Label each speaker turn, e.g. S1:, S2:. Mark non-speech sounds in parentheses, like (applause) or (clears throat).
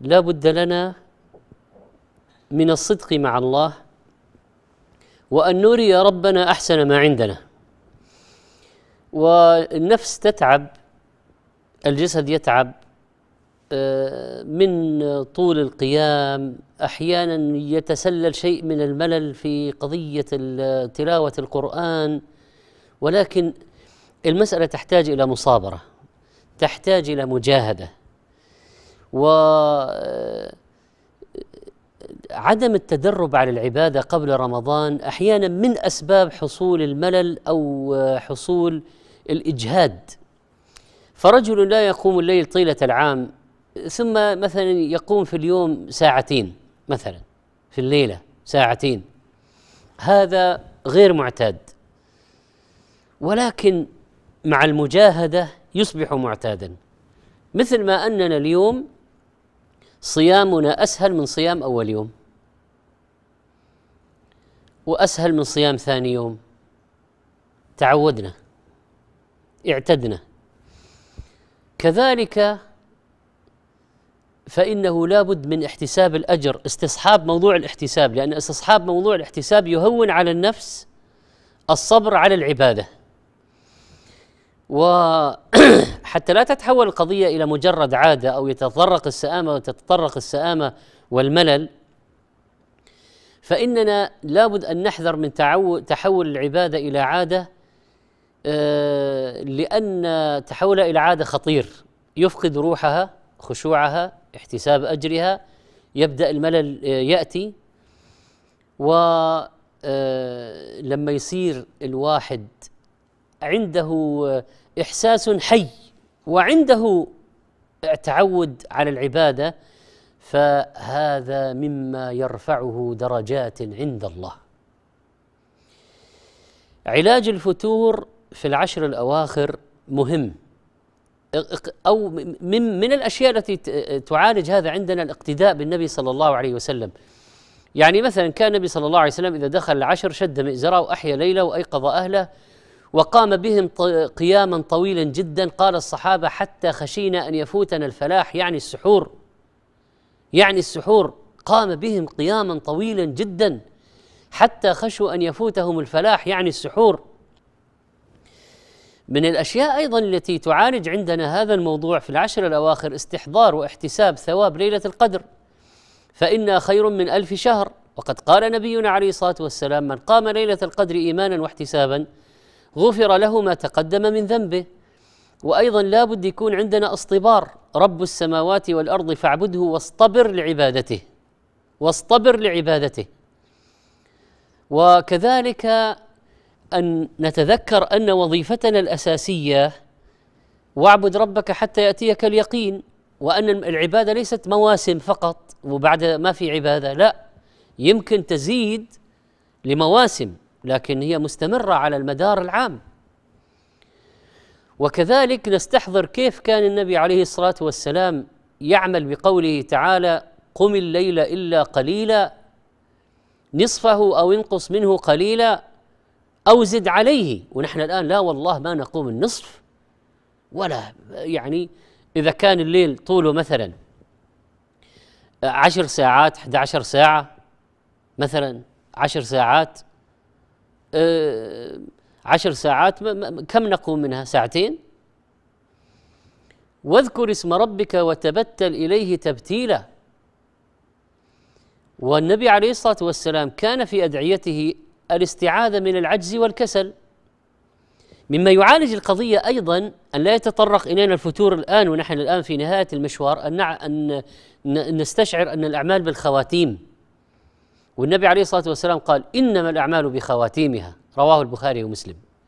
S1: لا بد لنا من الصدق مع الله وأن نري ربنا أحسن ما عندنا والنفس تتعب الجسد يتعب آه، من طول القيام احيانا يتسلل شيء من الملل في قضيه تلاوه القران ولكن المساله تحتاج الى مصابره تحتاج الى مجاهده و آه، عدم التدرب على العباده قبل رمضان احيانا من اسباب حصول الملل او حصول الاجهاد فرجل لا يقوم الليل طيله العام ثم مثلا يقوم في اليوم ساعتين مثلا في الليله ساعتين هذا غير معتاد ولكن مع المجاهده يصبح معتادا مثل ما اننا اليوم صيامنا اسهل من صيام اول يوم واسهل من صيام ثاني يوم تعودنا اعتدنا كذلك فإنه لابد من احتساب الأجر استصحاب موضوع الاحتساب لأن استصحاب موضوع الاحتساب يهون على النفس الصبر على العبادة وحتى (clears throat) لا تتحول القضية إلى مجرد عادة أو يتطرق السآمة وتتطرق السآمة والملل فإننا لابد أن نحذر من تحول العبادة إلى عادة آه، لأن تحولها إلى عادة خطير يفقد روحها خشوعها احتساب أجرها يبدأ الملل آه، يأتي ولما آه، يصير الواحد عنده احساس حي وعنده تعود على العباده فهذا مما يرفعه درجات عند الله علاج الفتور في العشر الاواخر مهم او من من الاشياء التي تعالج هذا عندنا الاقتداء بالنبي صلى الله عليه وسلم يعني مثلا كان النبي صلى الله عليه وسلم اذا دخل العشر شد مئزره واحيا ليله وايقظ اهله وقام بهم قياما طويلا جدا قال الصحابه حتى خشينا ان يفوتنا الفلاح يعني السحور يعني السحور قام بهم قياما طويلا جدا حتى خشوا ان يفوتهم الفلاح يعني السحور من الاشياء ايضا التي تعالج عندنا هذا الموضوع في العشر الاواخر استحضار واحتساب ثواب ليله القدر فإنا خير من ألف شهر وقد قال نبينا عليه الصلاة والسلام من قام ليلة القدر إيمانا واحتسابا غفر له ما تقدم من ذنبه وايضا لا بد يكون عندنا اصطبار رب السماوات والارض فاعبده واصطبر لعبادته واصطبر لعبادته وكذلك ان نتذكر ان وظيفتنا الاساسيه واعبد ربك حتى ياتيك اليقين وان العباده ليست مواسم فقط وبعد ما في عباده لا يمكن تزيد لمواسم لكن هي مستمره على المدار العام وكذلك نستحضر كيف كان النبي عليه الصلاه والسلام يعمل بقوله تعالى قم الليل الا قليلا نصفه او انقص منه قليلا او زد عليه ونحن الان لا والله ما نقوم النصف ولا يعني اذا كان الليل طوله مثلا عشر ساعات 11 ساعه مثلا عشر ساعات آه، عشر ساعات كم نقوم منها ساعتين واذكر اسم ربك وتبتل إليه تبتيلا والنبي عليه الصلاة والسلام كان في أدعيته الاستعاذة من العجز والكسل مما يعالج القضية أيضا أن لا يتطرق إلينا الفتور الآن ونحن الآن في نهاية المشوار أن نستشعر أن الأعمال بالخواتيم والنبي عليه الصلاه والسلام قال انما الاعمال بخواتيمها رواه البخاري ومسلم